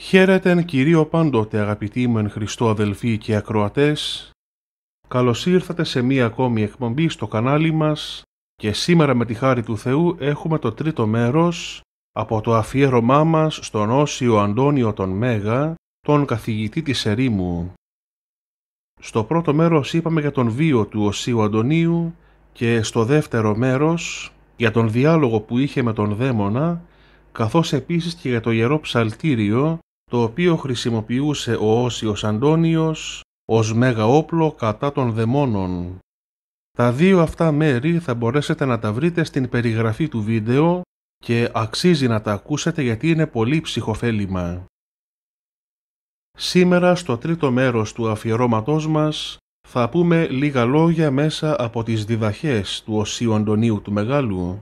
Χαίρετε Κυρίο πάντοτε αγαπητοί μου εν Χριστώ αδελφοί και ακροατές. Καλώς ήρθατε σε μία ακόμη εκπομπή στο κανάλι μας και σήμερα με τη χάρη του Θεού έχουμε το τρίτο μέρος από το αφιέρωμά μας στον Όσιο Αντώνιο τον Μέγα, τον καθηγητή της Ερήμου. Στο πρώτο μέρος είπαμε για τον βίο του Οσίου Αντωνίου και στο δεύτερο μέρος για τον διάλογο που είχε με τον δαίμονα καθώς επίσης και για το Ιερό Ψαλτήριο το οποίο χρησιμοποιούσε ο Όσιος Αντώνιος ως μέγα όπλο κατά των δαιμόνων. Τα δύο αυτά μέρη θα μπορέσετε να τα βρείτε στην περιγραφή του βίντεο και αξίζει να τα ακούσετε γιατί είναι πολύ ψυχοφέλημα. Σήμερα στο τρίτο μέρος του αφιερώματός μας θα πούμε λίγα λόγια μέσα από τις διδαχές του Οσίου Αντωνίου του Μεγάλου.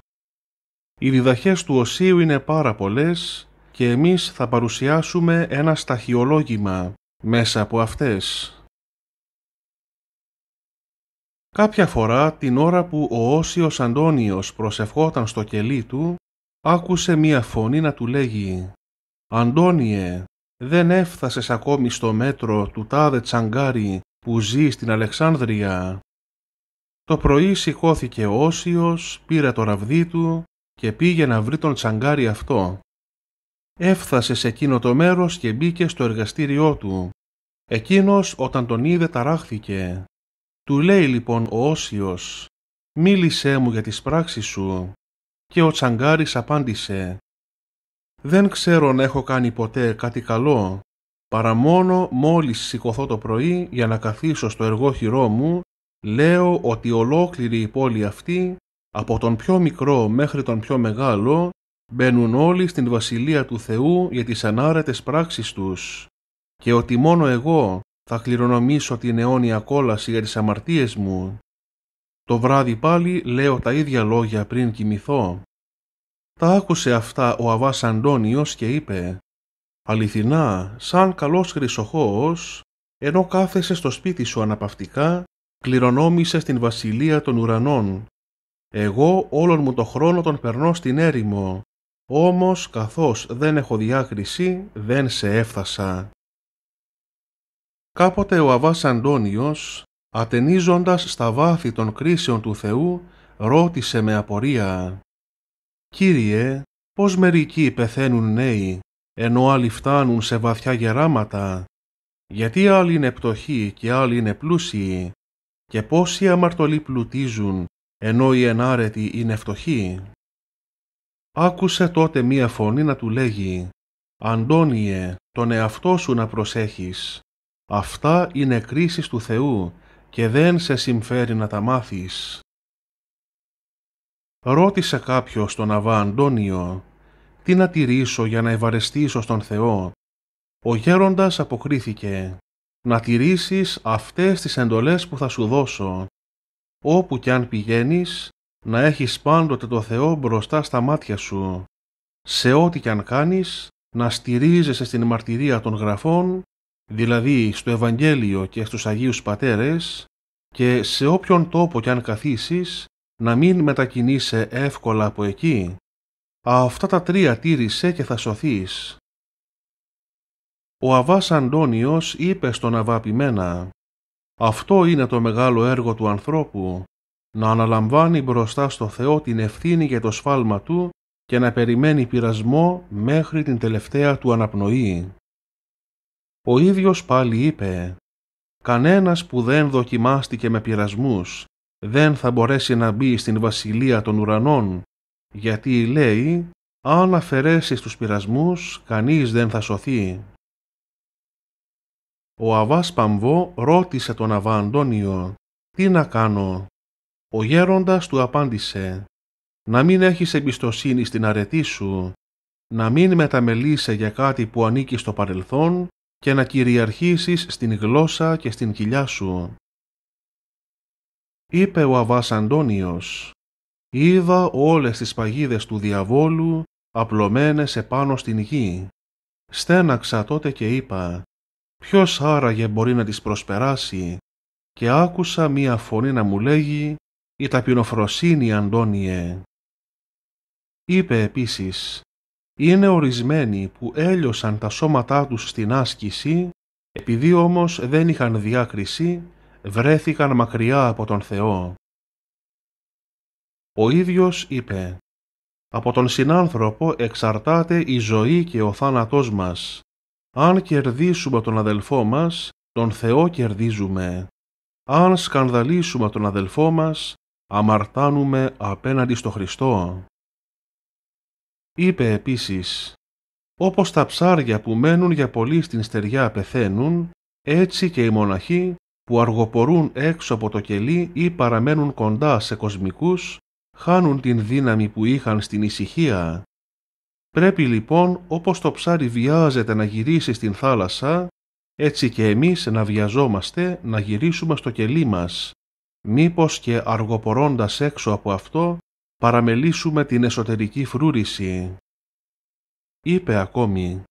Οι διδαχές του Οσίου είναι πάρα πολλές και εμείς θα παρουσιάσουμε ένα σταχυολόγημα μέσα από αυτές. Κάποια φορά την ώρα που ο Όσιος Αντώνιος προσευχόταν στο κελί του, άκουσε μία φωνή να του λέγει «Αντώνιε, δεν έφθασες ακόμη στο μέτρο του τάδε τσαγκάρι που ζει στην Αλεξάνδρεια». Το πρωί σηκώθηκε ο Όσιος, πήρε το ραβδί του και πήγε να βρει τον τσαγκάρι αυτό. Έφθασε σε εκείνο το μέρος και μπήκε στο εργαστήριό του. Εκείνος όταν τον είδε ταράχθηκε. Του λέει λοιπόν ο Όσιος «Μίλησέ μου για τις πράξεις σου» και ο Τσαγκάρης απάντησε «Δεν ξέρω να έχω κάνει ποτέ κάτι καλό, παρά μόνο μόλις σηκωθώ το πρωί για να καθίσω στο εργόχειρό μου, λέω ότι ολόκληρη η πόλη αυτή, από τον πιο μικρό μέχρι τον πιο μεγάλο, Μπαίνουν όλοι στην Βασιλεία του Θεού για τις ανάρετες πράξεις τους και ότι μόνο εγώ θα κληρονομήσω την αιώνια κόλαση για τις αμαρτίες μου. Το βράδυ πάλι λέω τα ίδια λόγια πριν κοιμηθώ. Τα άκουσε αυτά ο Αβάς Αντώνιος και είπε «Αληθινά, σαν καλός χρυσοχώος, ενώ κάθεσαι στο σπίτι σου αναπαυτικά, κληρονόμησες την βασιλεία των ουρανών. Εγώ όλον μου το χρόνο τον περνώ στην έρημο όμως καθώς δεν έχω διάκριση δεν σε έφτασα. Κάποτε ο Αβάς Αντώνιος, ατενίζοντας στα βάθη των κρίσεων του Θεού, ρώτησε με απορία «Κύριε, πώς μερικοί πεθαίνουν νέοι, ενώ άλλοι φτάνουν σε βαθιά γεράματα, γιατί άλλοι είναι πτωχοί και άλλοι είναι πλούσιοι, και πόσοι αμαρτωλοί πλουτίζουν, ενώ οι ενάρετοι είναι φτωχοί». Άκουσε τότε μία φωνή να του λέγει «Αντώνιε, τον εαυτό σου να προσέχεις. Αυτά είναι κρίσεις του Θεού και δεν σε συμφέρει να τα μάθεις». Ρώτησε κάποιος τον Αβά Αντώνιο «Τι να τηρήσω για να ευαρεστήσω στον Θεό». Ο γέροντας αποκρίθηκε «Να τηρήσεις αυτές τις εντολές που θα σου δώσω. Όπου κι αν πηγαίνεις, να έχεις πάντοτε το Θεό μπροστά στα μάτια σου. Σε ό,τι κι αν κάνεις, να στηρίζεσαι στην μαρτυρία των γραφών, δηλαδή στο Ευαγγέλιο και στους Αγίους Πατέρες, και σε όποιον τόπο κι αν καθίσεις, να μην μετακινήσει εύκολα από εκεί. Αυτά τα τρία τήρησε και θα σωθείς. Ο Αβάς Αντώνιος είπε στον Αβάπημένα «Αυτό είναι το μεγάλο έργο του ανθρώπου, να αναλαμβάνει μπροστά στο Θεό την ευθύνη για το σφάλμα του και να περιμένει πειρασμό μέχρι την τελευταία του αναπνοή. Ο ίδιος πάλι είπε «Κανένας που δεν δοκιμάστηκε με πειρασμούς δεν θα μπορέσει να μπει στην βασιλεία των ουρανών, γιατί λέει αν αφαιρέσεις τους πειρασμούς κανείς δεν θα σωθεί». Ο Αβάς ρώτησε τον Αβά «Τι να κάνω, ο γέροντας του απάντησε «Να μην έχεις εμπιστοσύνη στην αρετή σου, να μην μεταμελείσαι για κάτι που ανήκει στο παρελθόν και να κυριαρχήσεις στην γλώσσα και στην κοιλιά σου». Είπε ο Αβάς Αντώνιος «Είδα όλες τις παγίδες του διαβόλου απλωμένες επάνω στην γη. Στέναξα τότε και είπα «Ποιος άραγε μπορεί να τις προσπεράσει» και άκουσα μία φωνή να μου λέγει η ταπεινοφροσύνη, Αντώνιε, είπε επίσης, είναι ορισμένοι που έλειωσαν τα σώματά τους στην άσκηση, επειδή όμως δεν είχαν διάκριση, βρέθηκαν μακριά από τον Θεό. Ο ίδιος είπε «Από τον συνάνθρωπο εξαρτάται η ζωή και ο θάνατός μας. Αν κερδίσουμε τον αδελφό μας, τον Θεό κερδίζουμε. Αν σκανδαλίσουμε τον αδελφό μας, αμαρτάνουμε απέναντι στο Χριστό. Είπε επίσης «Όπως τα ψάρια που μένουν για πολύ στην στεριά πεθαίνουν, έτσι και οι μοναχοί που αργοπορούν έξω από το κελί ή παραμένουν κοντά σε κοσμικούς, χάνουν την δύναμη που είχαν στην ησυχία. Πρέπει λοιπόν όπως το ψάρι βιάζεται να γυρίσει στην θάλασσα, έτσι και εμείς να βιαζόμαστε να γυρίσουμε στο κελί μας, μήπως και αργοπορώντας έξω από αυτό παραμελήσουμε την εσωτερική φρούρηση. Είπε ακόμη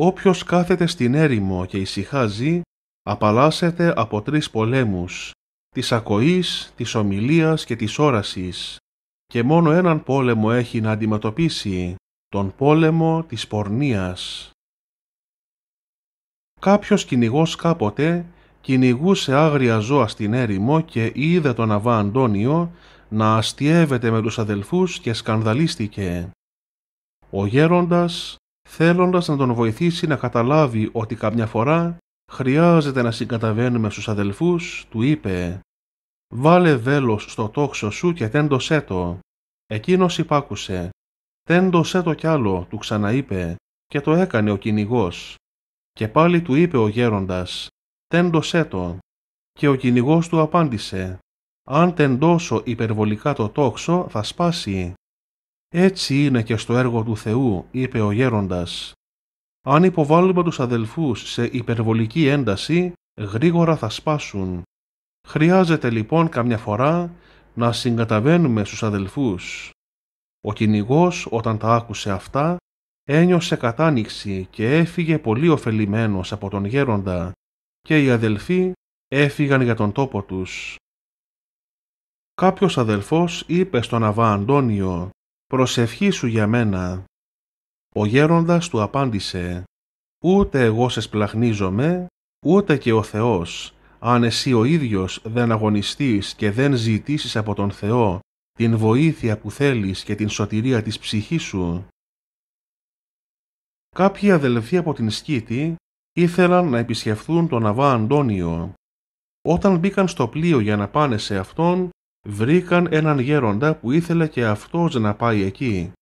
«Όποιος κάθεται στην έρημο και ησυχάζει, απαλλάσσεται από τρεις πολέμους, της ακοής, της ομιλίας και της όρασης, και μόνο έναν πόλεμο έχει να αντιμετωπίσει, τον πόλεμο της πορνείας». Κάποιος κυνηγός κάποτε κυνηγούσε άγρια ζώα στην έρημο και είδε τον Αβά Αντώνιο να αστιεύεται με τους αδελφούς και σκανδαλίστηκε. Ο γέροντας, θέλοντας να τον βοηθήσει να καταλάβει ότι καμιά φορά χρειάζεται να συγκαταβαίνουμε στους αδελφούς, του είπε «Βάλε βέλος στο τόξο σου και τέντωσέ το». Εκείνος υπάκουσε «Τέντωσέ το κι άλλο», του ξαναείπε και το έκανε ο κυνηγός. Και πάλι του είπε ο γέροντας τέντωσέ το. Και ο κυνηγός του απάντησε «Αν τεντώσω υπερβολικά το τόξο θα σπάσει». «Έτσι είναι και στο έργο του Θεού», είπε ο γέροντας. «Αν υποβάλλουμε τους αδελφούς σε υπερβολική ένταση, γρήγορα θα σπάσουν. Χρειάζεται λοιπόν καμιά φορά να συγκαταβαίνουμε στους αδελφούς». Ο κυνηγός όταν τα άκουσε αυτά, ένιωσε κατάνοιξη και έφυγε πολύ ωφελημένος από τον γέροντα και οι αδελφοί έφυγαν για τον τόπο τους. Κάποιος αδελφός είπε στον Αβά Αντώνιο «Προσευχή σου για μένα». Ο γέροντας του απάντησε «Ούτε εγώ σε σπλαχνίζομαι, ούτε και ο Θεός, αν εσύ ο ίδιος δεν αγωνιστείς και δεν ζητήσεις από τον Θεό την βοήθεια που θέλεις και την σωτηρία της ψυχής σου». Κάποιοι αδελφοί από την Σκήτη ήθελαν να επισκεφθούν τον Αβά Αντώνιο. Όταν μπήκαν στο πλοίο για να πάνε σε αυτόν, βρήκαν έναν γέροντα που ήθελε και αυτός να πάει εκεί.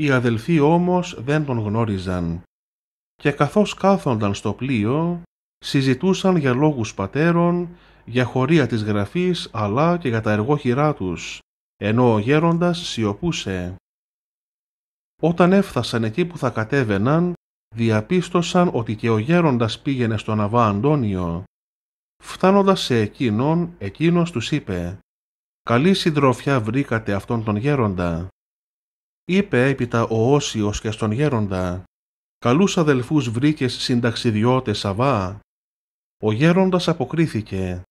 Οι αδελφοί όμως δεν τον γνώριζαν. Και καθώς κάθονταν στο πλοίο, συζητούσαν για λόγους πατέρων, για χωρία της γραφής αλλά και για τα εργόχειρά τους, ενώ ο γέροντας σιωπούσε. Όταν έφτασαν εκεί που θα κατέβαιναν, διαπίστωσαν ότι και ο γέροντας πήγαινε στον Αβά Αντώνιο. Φτάνοντας σε εκείνον, εκείνος τους είπε «Καλή συντροφιά βρήκατε αυτόν τον γέροντα». Είπε έπειτα ο Όσιος και στον γέροντα «Καλούς αδελφούς βρήκες συνταξιδιώτες Αβά». Ο γέροντας αποκρίθηκε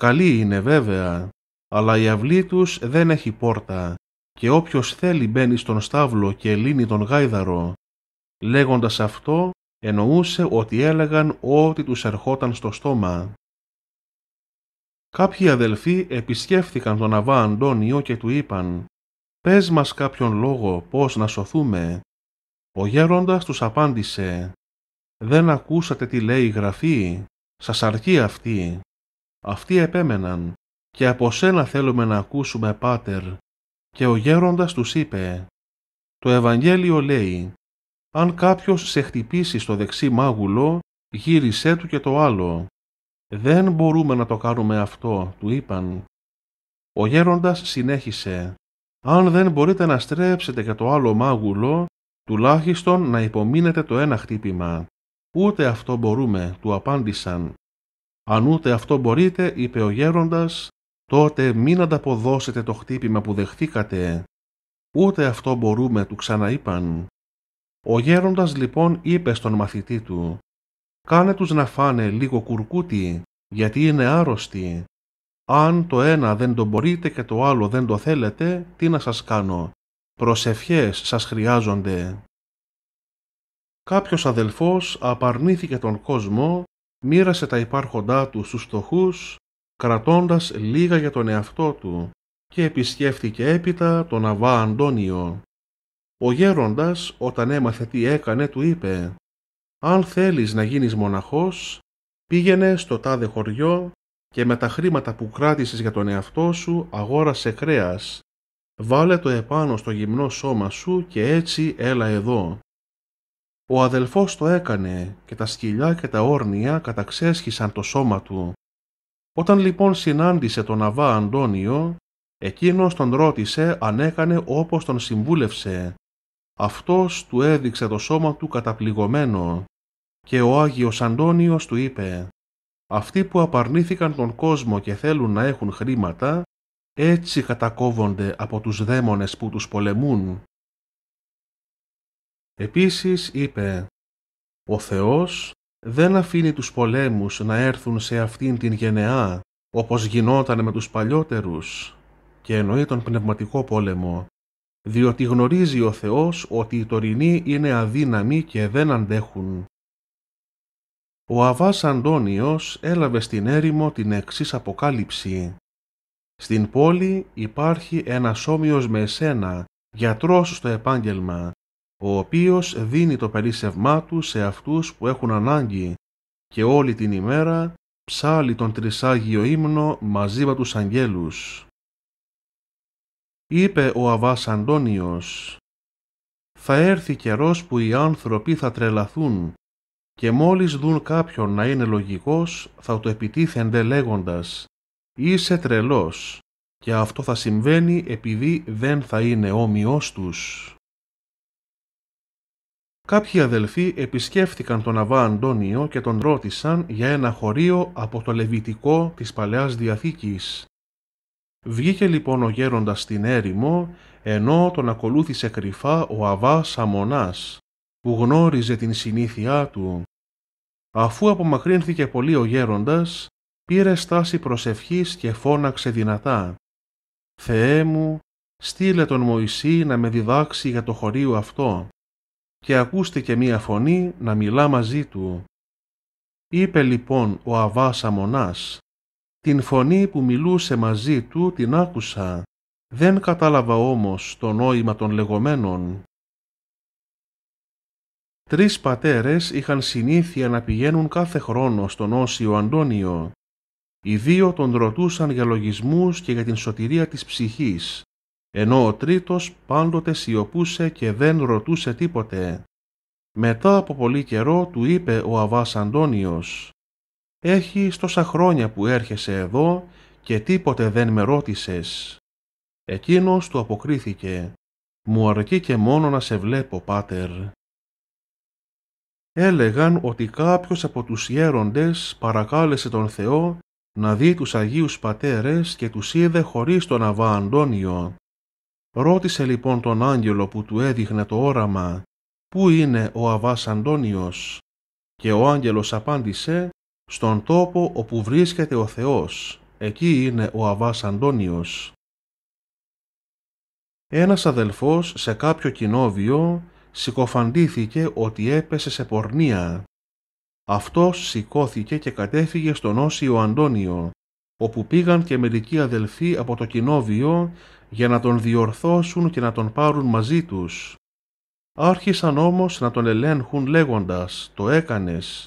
«Καλή είναι βέβαια, αλλά η αυλή τους δεν έχει πόρτα και όποιος θέλει μπαίνει στον στάβλο και λύνει τον γάιδαρο Λέγοντας αυτό, εννοούσε ότι έλεγαν ό,τι τους ερχόταν στο στόμα. Κάποιοι αδελφοί επισκέφθηκαν τον Αβά Αντώνιο και του είπαν «Πες μας κάποιον λόγο πώς να σωθούμε». Ο γέροντας τους απάντησε «Δεν ακούσατε τι λέει η Γραφή, σας αρκεί αυτή». Αυτοί επέμεναν «Και από σένα θέλουμε να ακούσουμε, Πάτερ». Και ο γέροντας τους είπε «Το Ευαγγέλιο λέει αν κάποιος σε χτυπήσει στο δεξί μάγουλο, γύρισέ του και το άλλο. «Δεν μπορούμε να το κάνουμε αυτό», του είπαν. Ο γέροντας συνέχισε «Αν δεν μπορείτε να στρέψετε και το άλλο μάγουλο, τουλάχιστον να υπομείνετε το ένα χτύπημα. Ούτε αυτό μπορούμε», του απάντησαν. «Αν ούτε αυτό μπορείτε», είπε ο γέροντας, «τότε μην ανταποδώσετε το χτύπημα που δεχθήκατε». «Ούτε αυτό μπορούμε», του ξαναείπαν. Ο γέροντας λοιπόν είπε στον μαθητή του «Κάνε τους να φάνε λίγο κουρκούτι, γιατί είναι άρρωστοι. Αν το ένα δεν το μπορείτε και το άλλο δεν το θέλετε, τι να σας κάνω. Προσευχές σας χρειάζονται». Κάποιος αδελφός απαρνήθηκε τον κόσμο, μοίρασε τα υπάρχοντά του στους φτωχούς, κρατώντας λίγα για τον εαυτό του και επισκέφθηκε έπειτα τον Αβά Αντώνιο. Ο γέροντας όταν έμαθε τι έκανε του είπε «Αν θέλεις να γίνεις μοναχός, πήγαινε στο τάδε χωριό και με τα χρήματα που κράτησες για τον εαυτό σου αγόρασε κρέας. Βάλε το επάνω στο γυμνό σώμα σου και έτσι έλα εδώ». Ο αδελφός το έκανε και τα σκυλιά και τα όρνια καταξέσχισαν το σώμα του. Όταν λοιπόν συνάντησε τον Αβά Αντώνιο, εκείνος τον ρώτησε αν έκανε όπως τον συμβούλευσε αυτός του έδειξε το σώμα του καταπληγωμένο και ο Άγιος Αντώνιος του είπε «Αυτοί που απαρνήθηκαν τον κόσμο και θέλουν να έχουν χρήματα, έτσι κατακόβονται από τους δαίμονες που τους πολεμούν». Επίσης είπε «Ο Θεός δεν αφήνει τους πολέμους να έρθουν σε αυτήν την γενεά, όπως γινόταν με τους παλιότερους, και εννοεί τον πνευματικό πόλεμο διότι γνωρίζει ο Θεός ότι οι τωρινοί είναι αδύναμοι και δεν αντέχουν. Ο Αβάς Αντώνιος έλαβε στην έρημο την εξής αποκάλυψη. Στην πόλη υπάρχει ένας όμοιος με εσένα, γιατρός στο επάγγελμα, ο οποίος δίνει το περίσευμά του σε αυτούς που έχουν ανάγκη και όλη την ημέρα ψάλλει τον τρισάγιο ύμνο μαζί με τους αγγέλους είπε ο Αβάς Αντώνιος. Θα έρθει καιρός που οι άνθρωποι θα τρελαθούν και μόλις δουν κάποιον να είναι λογικός θα το επιτίθενται λέγοντας «Είσαι τρελός» και αυτό θα συμβαίνει επειδή δεν θα είναι όμοιός τους. Κάποιοι αδελφοί επισκέφθηκαν τον Αβά Αντώνιο και τον ρώτησαν για ένα χωρίο από το Λεβιτικό της Παλαιάς Διαθήκης Βγήκε λοιπόν ο γέροντας στην έρημο, ενώ τον ακολούθησε κρυφά ο Αβά Σαμονάς, που γνώριζε την συνήθειά του. Αφού απομακρύνθηκε πολύ ο γέροντας, πήρε στάση προσευχής και φώναξε δυνατά. «Θεέ μου, στείλε τον Μωυσή να με διδάξει για το χωρίο αυτό». Και ακούστηκε μία φωνή να μιλά μαζί του. Είπε λοιπόν ο Αβά Σαμονάς την φωνή που μιλούσε μαζί του την άκουσα, δεν κατάλαβα όμως το νόημα των λεγόμενων. Τρεις πατέρες είχαν συνήθεια να πηγαίνουν κάθε χρόνο στον Όσιο Αντώνιο. Οι δύο τον ρωτούσαν για λογισμούς και για την σωτηρία της ψυχής, ενώ ο τρίτος πάντοτε σιωπούσε και δεν ρωτούσε τίποτε. Μετά από πολύ καιρό του είπε ο Αβάς Αντώνιος έχει τόσα χρόνια που έρχεσαι εδώ και τίποτε δεν με ρώτησες». Εκείνος του αποκρίθηκε «Μου αρκεί και μόνο να σε βλέπω, πάτερ». Έλεγαν ότι κάποιος από τους γέροντες παρακάλεσε τον Θεό να δει τους Αγίους Πατέρες και τους είδε χωρίς τον Αβά Αντώνιο. Ρώτησε λοιπόν τον άγγελο που του έδειχνε το όραμα «Πού είναι ο Αβάς Αντώνιος» και ο άγγελος απάντησε στον τόπο όπου βρίσκεται ο Θεός. Εκεί είναι ο Αβάς Αντώνιος. Ένας αδελφός σε κάποιο κοινόβιο σηκωφαντήθηκε ότι έπεσε σε πορνεία. Αυτός σηκώθηκε και κατέφυγε στον Όσιο Αντώνιο, όπου πήγαν και μερικοί αδελφοί από το κοινόβιο για να τον διορθώσουν και να τον πάρουν μαζί τους. Άρχισαν όμως να τον ελέγχουν λέγοντας «Το έκανες,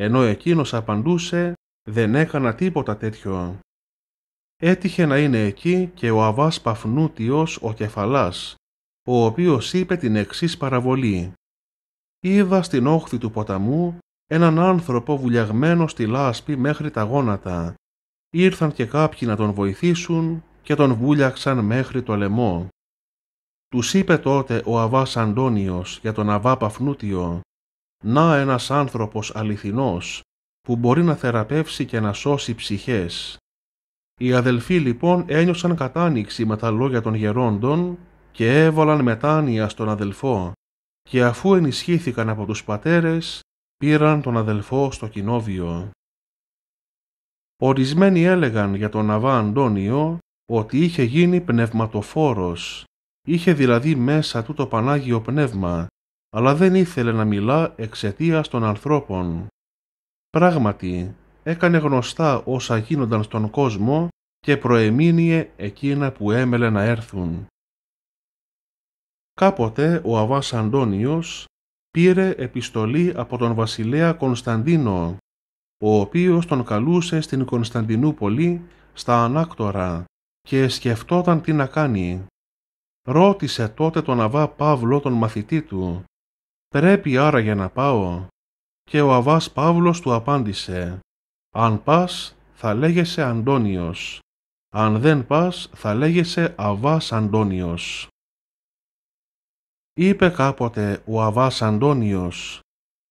ενώ εκείνος απαντούσε «Δεν έκανα τίποτα τέτοιο». Έτυχε να είναι εκεί και ο Αβάς Παφνούτιος ο Κεφαλάς, ο οποίος είπε την εξής παραβολή. «Είδα στην όχθη του ποταμού έναν άνθρωπο βουλιαγμένο στη λάσπη μέχρι τα γόνατα. Ήρθαν και κάποιοι να τον βοηθήσουν και τον βούλιαξαν μέχρι το λαιμό. Τους είπε τότε ο Αβάς Αντώνιος για τον Αβά Παφνούτιο να ένας άνθρωπος αληθινός που μπορεί να θεραπεύσει και να σώσει ψυχές. Οι αδελφοί λοιπόν ένιωσαν κατάνοιξη με τα λόγια των γερόντων και έβαλαν μετάνοια στον αδελφό και αφού ενισχύθηκαν από τους πατέρες πήραν τον αδελφό στο κοινόβιο. Ορισμένοι έλεγαν για τον Αβά Αντώνιο ότι είχε γίνει πνευματοφόρος, είχε δηλαδή μέσα του το Πανάγιο Πνεύμα αλλά δεν ήθελε να μιλά εξαιτίας των ανθρώπων. Πράγματι, έκανε γνωστά όσα γίνονταν στον κόσμο και προεμήνυε εκείνα που έμελε να έρθουν. Κάποτε ο Αβάς Αντώνιος πήρε επιστολή από τον βασιλέα Κωνσταντίνο, ο οποίος τον καλούσε στην Κωνσταντινούπολη στα ανάκτορα και σκεφτόταν τι να κάνει. Ρώτησε τότε τον Αβά Παύλο τον μαθητή του Πρέπει άραγε να πάω. Και ο Αβάς Παύλος του απάντησε «Αν πας, θα λέγεσαι Αντώνιος. Αν δεν πας, θα λέγεσαι Αβάς Αντώνιος». Είπε κάποτε ο Αβάς Αντώνιος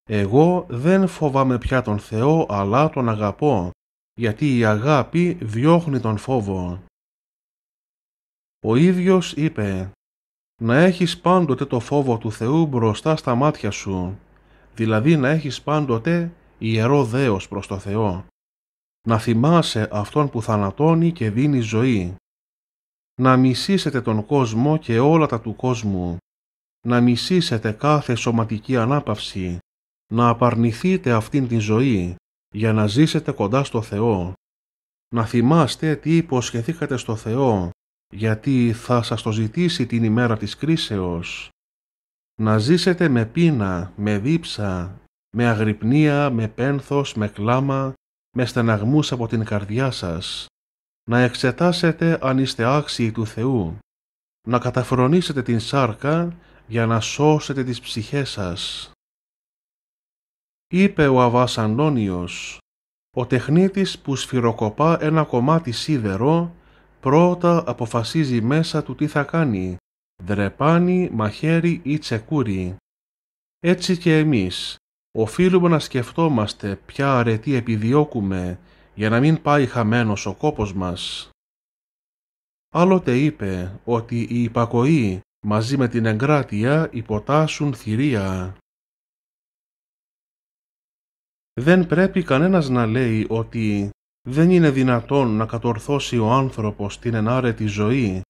«Εγώ δεν φοβάμαι πια τον Θεό, αλλά τον αγαπώ, γιατί η αγάπη διώχνει τον φόβο». Ο ίδιος είπε να έχεις πάντοτε το φόβο του Θεού μπροστά στα μάτια σου, δηλαδή να έχεις πάντοτε ιερό δέος προς το Θεό, να θυμάσαι Αυτόν που θανατώνει και δίνει ζωή, να μισήσετε τον κόσμο και όλα τα του κόσμου, να μισήσετε κάθε σωματική ανάπαυση, να απαρνηθείτε αυτήν τη ζωή, για να ζήσετε κοντά στο Θεό, να θυμάστε τι υποσχεθήκατε στο Θεό, γιατί θα σας το ζητήσει την ημέρα της κρίσεως. Να ζήσετε με πείνα, με δίψα, με αγρυπνία, με πένθος, με κλάμα, με στεναγμούς από την καρδιά σας. Να εξετάσετε αν είστε άξιοι του Θεού. Να καταφρονήσετε την σάρκα για να σώσετε τις ψυχές σας. Είπε ο Αβάς Αντώνιος, ο τεχνίτης που σφυροκοπά ένα κομμάτι σίδερο πρώτα αποφασίζει μέσα του τι θα κάνει, δρεπάνι, μαχαίρι ή τσεκούρι. Έτσι και εμείς, οφείλουμε να σκεφτόμαστε ποια αρετή επιδιώκουμε για να μην πάει χαμένος ο κόπος μας. Άλλοτε είπε ότι η υπακοή μαζί με την εγκράτεια υποτάσσουν θηρία. Δεν πρέπει κανένας να λέει ότι δεν είναι δυνατόν να κατορθώσει ο άνθρωπος την ενάρετη ζωή,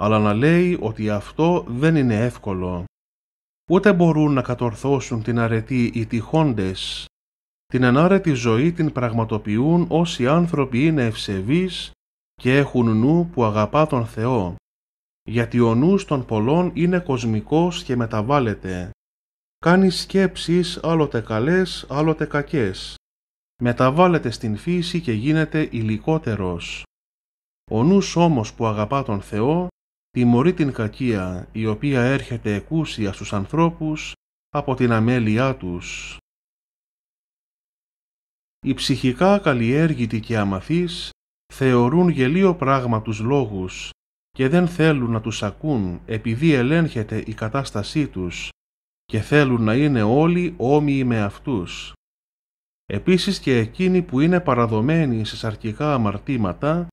αλλά να λέει ότι αυτό δεν είναι εύκολο. Ούτε μπορούν να κατορθώσουν την αρετή οι τυχόντες. Την ενάρετη ζωή την πραγματοποιούν όσοι άνθρωποι είναι ευσεβείς και έχουν νου που αγαπά τον Θεό, γιατί ο νους των πολλών είναι κοσμικός και μεταβάλλεται. Κάνει σκέψεις άλλοτε καλές, άλλοτε κακές μεταβάλλεται στην φύση και γίνεται υλικότερος. Ο νους όμως που αγαπά τον Θεό τιμωρεί την κακία η οποία έρχεται εκούσια στους ανθρώπους από την αμέλειά τους. Οι ψυχικά καλλιέργητοι και αμαθείς θεωρούν γελίο πράγμα τους λόγους και δεν θέλουν να τους ακούν επειδή ελέγχεται η κατάστασή τους και θέλουν να είναι όλοι όμοιοι με αυτούς. Επίσης και εκείνοι που είναι παραδομένοι σε σαρκικά αμαρτήματα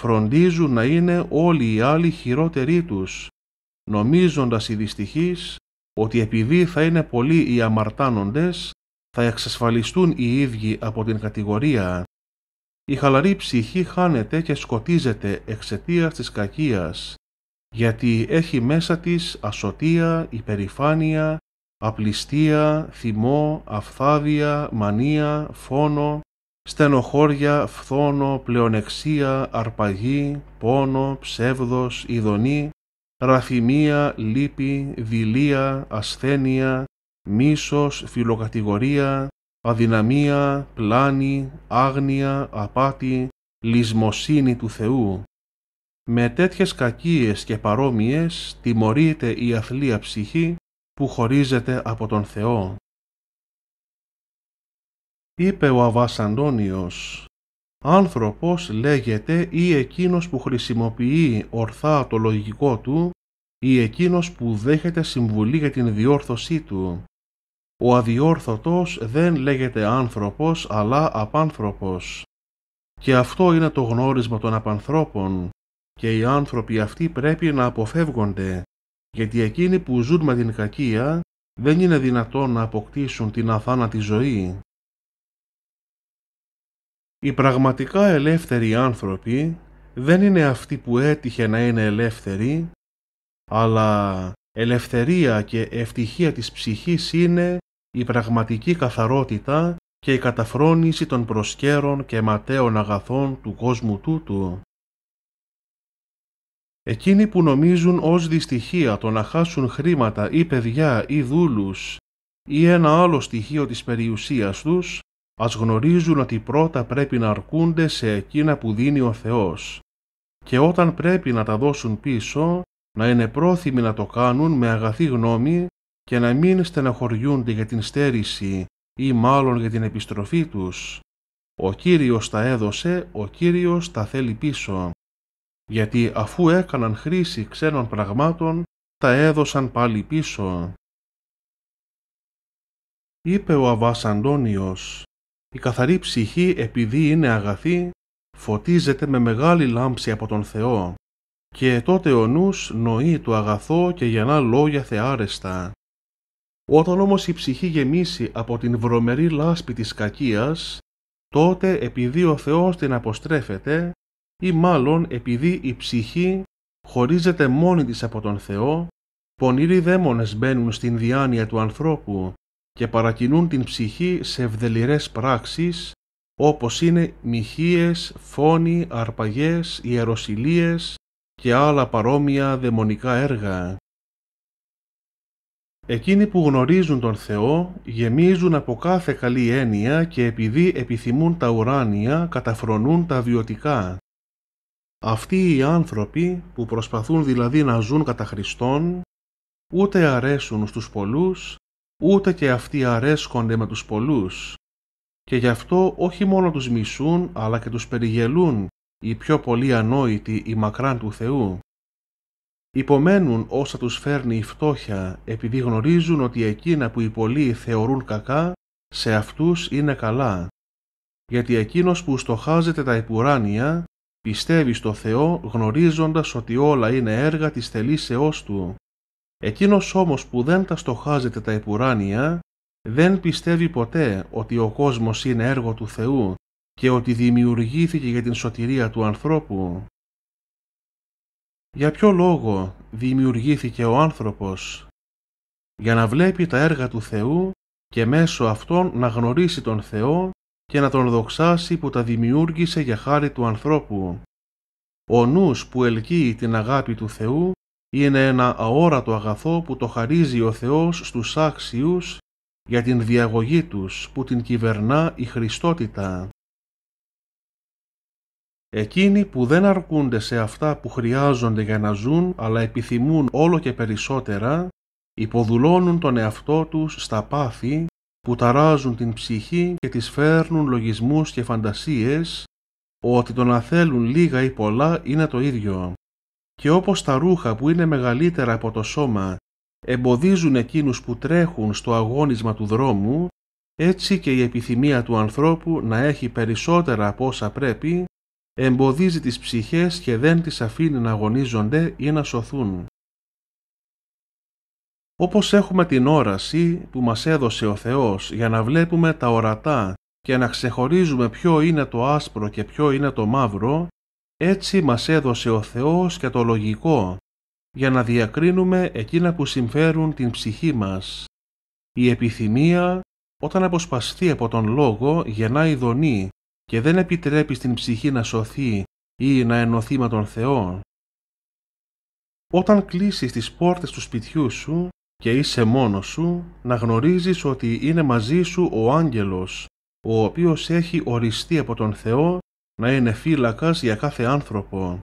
φροντίζουν να είναι όλοι οι άλλοι χειρότεροι τους, νομίζοντας οι δυστυχείς ότι επειδή θα είναι πολλοί οι αμαρτάνοντες θα εξασφαλιστούν οι ίδιοι από την κατηγορία. Η χαλαρή ψυχή χάνεται και σκοτίζεται εξαιτίας της κακίας, γιατί έχει μέσα της ασωτεία, υπερηφάνεια, απληστία, θυμό, αφθάδια, μανία, φόνο, στενοχώρια, φθόνο, πλεονεξία, αρπαγή, πόνο, ψεύδος, ειδονή, ραθυμία, λύπη, δηλία, ασθένεια, μίσος, φιλοκατηγορία, αδυναμία, πλάνη, άγνοια, απάτη, λισμοσύνη του Θεού. Με τέτοιες κακίες και παρόμοιες τιμωρείται η αθλία ψυχή που χωρίζεται από τον Θεό. Είπε ο Αβάς Αντώνιος, «Άνθρωπος λέγεται ή εκείνος που χρησιμοποιεί ορθά το λογικό του ή εκείνος που δέχεται συμβουλή για την διόρθωσή του. Ο αδιόρθωτος δεν λέγεται άνθρωπος αλλά απάνθρωπος. Και αυτό είναι το γνώρισμα των απανθρώπων και οι άνθρωποι αυτοί πρέπει να αποφεύγονται γιατί εκείνοι που ζουν με την κακία δεν είναι δυνατόν να αποκτήσουν την αθάνατη ζωή. Οι πραγματικά ελεύθεροι άνθρωποι δεν είναι αυτοί που έτυχε να είναι ελεύθεροι, αλλά ελευθερία και ευτυχία της ψυχής είναι η πραγματική καθαρότητα και η καταφρόνηση των προσκέρων και ματαίων αγαθών του κόσμου τούτου. Εκείνοι που νομίζουν ως δυστυχία το να χάσουν χρήματα ή παιδιά ή δούλους ή ένα άλλο στοιχείο της περιουσίας τους, ας γνωρίζουν ότι πρώτα πρέπει να αρκούνται σε εκείνα που δίνει ο Θεός και όταν πρέπει να τα δώσουν πίσω, να είναι πρόθυμοι να το κάνουν με αγαθή γνώμη και να μην στεναχωριούνται για την στέρηση ή μάλλον για την επιστροφή τους. Ο Κύριος τα έδωσε, ο Κύριος τα θέλει πίσω γιατί αφού έκαναν χρήση ξένων πραγμάτων, τα έδωσαν πάλι πίσω. Είπε ο Αβάς Αντώνιος, η καθαρή ψυχή επειδή είναι αγαθή, φωτίζεται με μεγάλη λάμψη από τον Θεό και τότε ο νους νοεί το αγαθό και γεννά λόγια θεάρεστα. Όταν όμως η ψυχή γεμίσει από την βρωμερή λάσπη της κακίας, τότε επειδή ο Θεός την αποστρέφεται, ή μάλλον επειδή η ψυχή χωρίζεται μόνη της από τον Θεό, πονηροί δαίμονες μπαίνουν στην διάνοια του ανθρώπου και παρακινούν την ψυχή σε ευδελιρές πράξεις, όπως είναι μιχίες, φόνοι, αρπαγές, ιεροσιλίες και άλλα παρόμοια δαιμονικά έργα. Εκείνοι που γνωρίζουν τον Θεό γεμίζουν από κάθε καλή έννοια και επειδή επιθυμούν τα ουράνια καταφρονούν τα βιωτικά. Αυτοί οι άνθρωποι που προσπαθούν δηλαδή να ζουν κατά Χριστόν ούτε αρέσουν στους πολλούς, ούτε και αυτοί αρέσκονται με τους πολλούς και γι' αυτό όχι μόνο τους μισούν αλλά και τους περιγελούν οι πιο πολύ ανόητοι οι μακράν του Θεού. Υπομένουν όσα τους φέρνει η φτώχεια επειδή γνωρίζουν ότι εκείνα που οι πολλοί θεωρούν κακά σε αυτούς είναι καλά. Γιατί εκείνος που στοχάζεται τα υπουράνια πιστεύεις στο Θεό γνωρίζοντας ότι όλα είναι έργα της θελήσεώς Του. Εκείνος όμως που δεν τα στοχάζεται τα επουράνια, δεν πιστεύει ποτέ ότι ο κόσμος είναι έργο του Θεού και ότι δημιουργήθηκε για την σωτηρία του ανθρώπου. Για ποιο λόγο δημιουργήθηκε ο άνθρωπος? Για να βλέπει τα έργα του Θεού και μέσω αυτών να γνωρίσει τον Θεό και να τον δοξάσει που τα δημιούργησε για χάρη του ανθρώπου. Ο νους που ελκύει την αγάπη του Θεού είναι ένα αόρατο αγαθό που το χαρίζει ο Θεός στους άξιους για την διαγωγή τους που την κυβερνά η Χριστότητα. Εκείνοι που δεν αρκούνται σε αυτά που χρειάζονται για να ζουν αλλά επιθυμούν όλο και περισσότερα υποδουλώνουν τον εαυτό τους στα πάθη που ταράζουν την ψυχή και τις φέρνουν λογισμούς και φαντασίες ότι το να θέλουν λίγα ή πολλά είναι το ίδιο. Και όπως τα ρούχα που είναι μεγαλύτερα από το σώμα εμποδίζουν εκείνους που τρέχουν στο αγώνισμα του δρόμου, έτσι και η επιθυμία του ανθρώπου να έχει περισσότερα από όσα πρέπει εμποδίζει τις ψυχές και δεν τις αφήνει να αγωνίζονται ή να σωθούν. Όπως έχουμε την όραση που μας έδωσε ο Θεός για να βλέπουμε τα ορατά και να ξεχωρίζουμε ποιο είναι το άσπρο και ποιο είναι το μαύρο, έτσι μας έδωσε ο Θεός και το λογικό, για να διακρίνουμε εκείνα που συμφέρουν την ψυχή μας. Η επιθυμία, όταν αποσπαστεί από τον λόγο, γεννάει δονή και δεν επιτρέπει στην ψυχή να σωθεί ή να ενωθεί με τον Θεό. Όταν κλείσεις τις πόρτες του σπιτιού σου, και είσαι μόνος σου, να γνωρίζεις ότι είναι μαζί σου ο άγγελος, ο οποίος έχει οριστεί από τον Θεό να είναι φύλακας για κάθε άνθρωπο.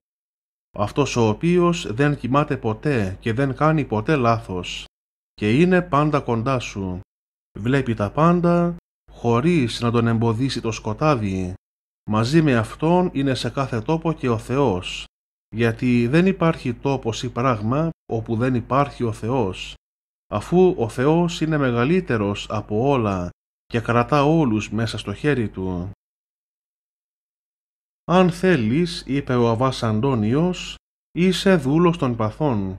Αυτός ο οποίος δεν κοιμάται ποτέ και δεν κάνει ποτέ λάθος και είναι πάντα κοντά σου. Βλέπει τα πάντα χωρίς να τον εμποδίσει το σκοτάδι. Μαζί με Αυτόν είναι σε κάθε τόπο και ο Θεός, γιατί δεν υπάρχει τόπος ή πράγμα όπου δεν υπάρχει ο Θεός αφού ο Θεός είναι μεγαλύτερος από όλα και κρατά όλους μέσα στο χέρι Του. «Αν θέλεις», είπε ο Αβάς Αντώνιος, «είσαι δούλος των παθών.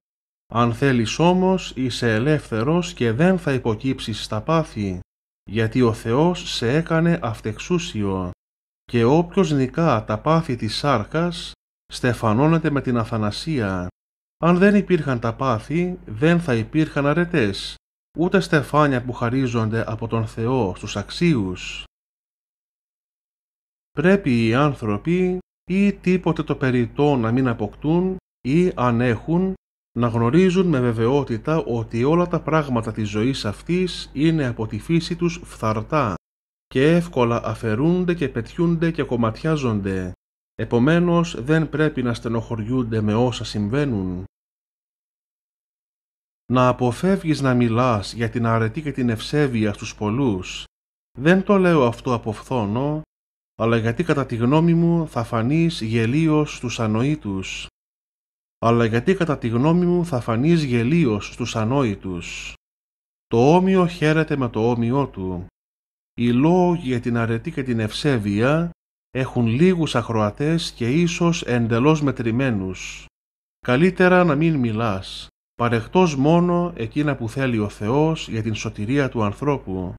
Αν θέλεις όμως, είσαι ελεύθερος και δεν θα υποκύψεις στα πάθη, γιατί ο Θεός σε έκανε αυτεξούσιο. Και όποιος νικά τα πάθη της σάρκας, στεφανώνεται με την αθανασία. Αν δεν υπήρχαν τα πάθη, δεν θα υπήρχαν αρετές, ούτε στεφάνια που χαρίζονται από τον Θεό στους αξίους. Πρέπει οι άνθρωποι ή τίποτε το περιττό να μην αποκτούν ή αν έχουν να γνωρίζουν με βεβαιότητα ότι όλα τα πράγματα της ζωής αυτής είναι από τη φύση τους φθαρτά και εύκολα αφαιρούνται και πετιούνται και κομματιάζονται. Επομένως δεν πρέπει να στενοχωριούνται με όσα συμβαίνουν να αποφεύγεις να μιλάς για την αρετή και την ευσέβεια στους πολλούς. Δεν το λέω αυτό από φθόνο, αλλά γιατί κατά τη γνώμη μου θα φανείς γελίος στους ανοήτους. Αλλά γιατί κατά τη γνώμη μου θα φανείς γελίος στους ανόητους. Το όμοιο χαίρεται με το όμοιό του. Οι λόγοι για την αρετή και την ευσέβεια έχουν λίγους ακροατές και ίσως εντελώς μετρημένους. Καλύτερα να μην μιλάς, παρεκτός μόνο εκείνα που θέλει ο Θεός για την σωτηρία του ανθρώπου.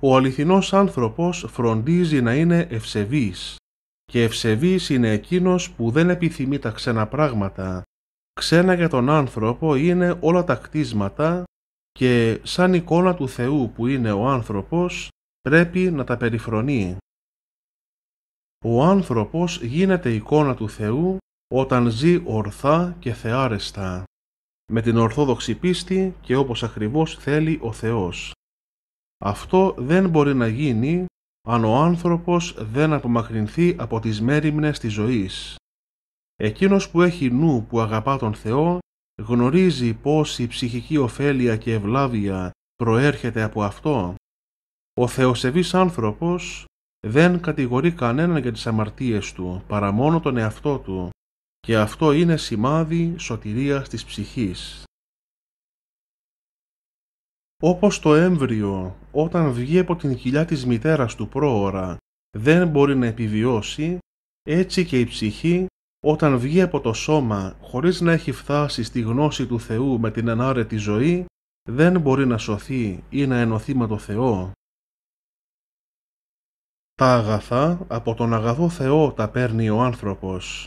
Ο αληθινός άνθρωπος φροντίζει να είναι ευσεβής και ευσεβής είναι εκείνος που δεν επιθυμεί τα ξένα πράγματα. Ξένα για τον άνθρωπο είναι όλα τα κτίσματα και σαν εικόνα του Θεού που είναι ο άνθρωπος πρέπει να τα περιφρονεί. Ο άνθρωπος γίνεται εικόνα του Θεού όταν ζει ορθά και θεάρεστα, με την ορθόδοξη πίστη και όπως ακριβώς θέλει ο Θεός. Αυτό δεν μπορεί να γίνει αν ο άνθρωπος δεν απομακρυνθεί από τις μέρημνες της ζωής. Εκείνος που έχει νου που αγαπά τον Θεό γνωρίζει πως η ψυχική ωφέλεια και ευλάβεια προέρχεται από αυτό. Ο θεοσεβής άνθρωπος δεν κατηγορεί κανέναν για τις αμαρτίες του παρά μόνο τον εαυτό του και αυτό είναι σημάδι σωτηρίας της ψυχής. Όπως το έμβριο όταν βγει από την κοιλιά της μητέρας του πρόωρα δεν μπορεί να επιβιώσει, έτσι και η ψυχή όταν βγει από το σώμα χωρίς να έχει φτάσει στη γνώση του Θεού με την ανάρετη ζωή, δεν μπορεί να σωθεί ή να ενωθεί με το Θεό. Τα αγαθά από τον αγαθό Θεό τα παίρνει ο άνθρωπος.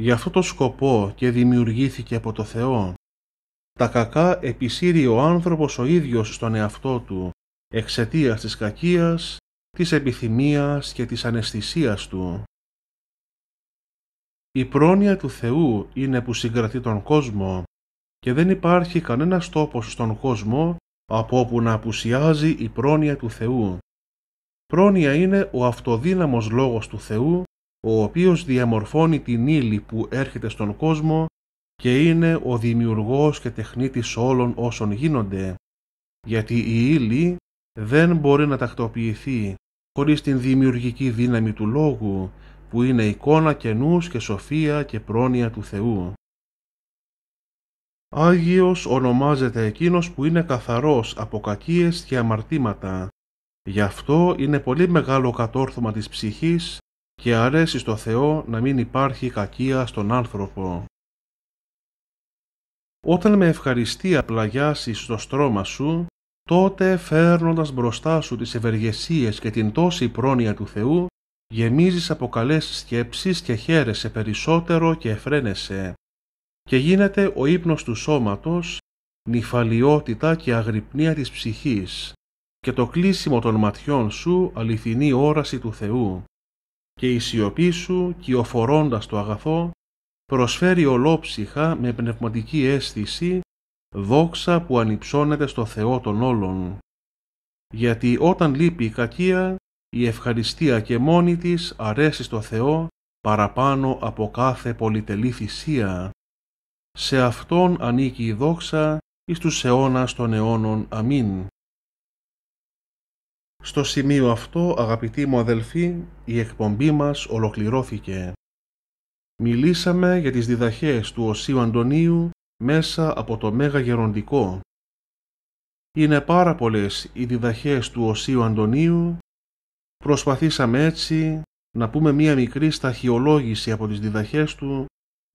Γι' αυτό το σκοπό και δημιουργήθηκε από το Θεό. Τα κακά επισύρει ο άνθρωπος ο ίδιος στον εαυτό του, εξαιτίας της κακίας, της επιθυμίας και της αναισθησίας του. Η πρόνοια του Θεού είναι που συγκρατεί τον κόσμο και δεν υπάρχει κανένας τόπος στον κόσμο από όπου να απουσιάζει η πρόνοια του Θεού. Πρόνοια είναι ο αυτοδύναμος λόγος του Θεού ο οποίος διαμορφώνει την ύλη που έρχεται στον κόσμο και είναι ο δημιουργός και τεχνίτης όλων όσων γίνονται, γιατί η ύλη δεν μπορεί να τακτοποιηθεί χωρίς την δημιουργική δύναμη του λόγου, που είναι εικόνα και νους και σοφία και πρόνοια του Θεού. Άγιος ονομάζεται εκείνος που είναι καθαρός από κακίες και αμαρτήματα. Γι' αυτό είναι πολύ μεγάλο κατόρθωμα της ψυχής και αρέσει στο Θεό να μην υπάρχει κακία στον άνθρωπο. Όταν με ευχαριστία πλαγιάσει στο στρώμα σου, τότε φέρνοντας μπροστά σου τις ευεργεσίες και την τόση πρόνοια του Θεού, γεμίζεις από καλές σκέψεις και χαίρεσαι περισσότερο και εφραίνεσαι. Και γίνεται ο ύπνος του σώματος, νυφαλιότητα και αγρυπνία της ψυχής και το κλείσιμο των ματιών σου αληθινή όραση του Θεού και η σιωπή σου οφορώντας το αγαθό προσφέρει ολόψυχα με πνευματική αίσθηση δόξα που ανυψώνεται στο Θεό των όλων. Γιατί όταν λείπει η κακία, η ευχαριστία και μόνη της αρέσει στο Θεό παραπάνω από κάθε πολυτελή θυσία. Σε Αυτόν ανήκει η δόξα εις τους αιώνας των αιώνων. Αμήν. Στο σημείο αυτό, αγαπητοί μου αδελφοί, η εκπομπή μας ολοκληρώθηκε. Μιλήσαμε για τις διδαχές του Οσίου Αντωνίου μέσα από το Μέγα Γεροντικό. Είναι πάρα πολλές οι διδαχές του Οσίου Αντωνίου. Προσπαθήσαμε έτσι να πούμε μία μικρή σταχυολόγηση από τις διδαχές του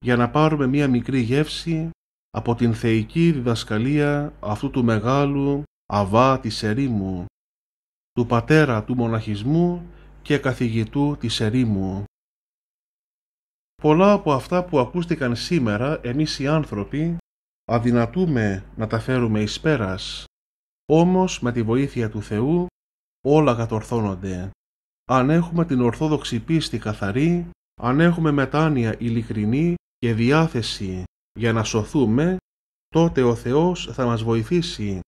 για να πάρουμε μία μικρή γεύση από την θεϊκή διδασκαλία αυτού του μεγάλου αβά της ερήμου του πατέρα του μοναχισμού και καθηγητού της ερήμου. Πολλά από αυτά που ακούστηκαν σήμερα εμείς οι άνθρωποι αδυνατούμε να τα φέρουμε εις πέρας, όμως με τη βοήθεια του Θεού όλα κατορθώνονται. Αν έχουμε την ορθόδοξη πίστη καθαρή, αν έχουμε μετάνοια ειλικρινή και διάθεση για να σωθούμε, τότε ο Θεός θα μας βοηθήσει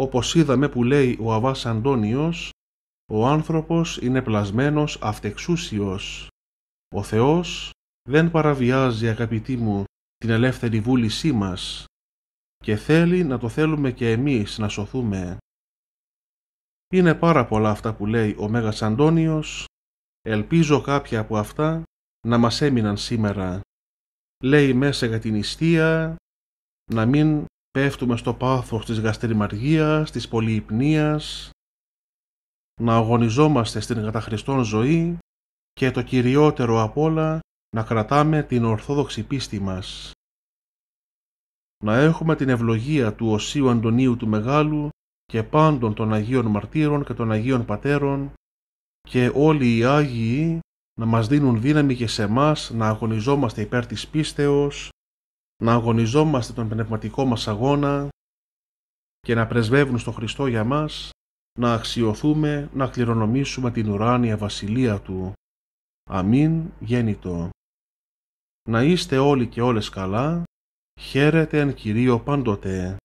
όπως είδαμε που λέει ο Αβάς Αντώνιος, ο άνθρωπος είναι πλασμένος αυτεξούσιος. Ο Θεός δεν παραβιάζει, αγαπητοί μου, την ελεύθερη βούλησή μας και θέλει να το θέλουμε και εμείς να σωθούμε. Είναι πάρα πολλά αυτά που λέει ο Μέγας Αντώνιος, ελπίζω κάποια από αυτά να μας έμειναν σήμερα. Λέει μέσα για την ιστία, να μην πέφτουμε στο πάθος της γαστριμαργίας, της πολυυπνίας, να αγωνιζόμαστε στην καταχριστόν ζωή και το κυριότερο απ' όλα να κρατάμε την ορθόδοξη πίστη μας. Να έχουμε την ευλογία του Οσίου Αντωνίου του Μεγάλου και πάντων των Αγίων Μαρτύρων και των Αγίων Πατέρων και όλοι οι Άγιοι να μας δίνουν δύναμη και σε μας να αγωνιζόμαστε υπέρ της πίστεως να αγωνιζόμαστε τον πνευματικό μας αγώνα και να πρεσβεύουν στο Χριστό για μας, να αξιοθούμε, να κληρονομήσουμε την ουράνια βασιλεία Του. Αμήν γέννητο. Να είστε όλοι και όλες καλά, χαίρετε εν Κυρίω πάντοτε.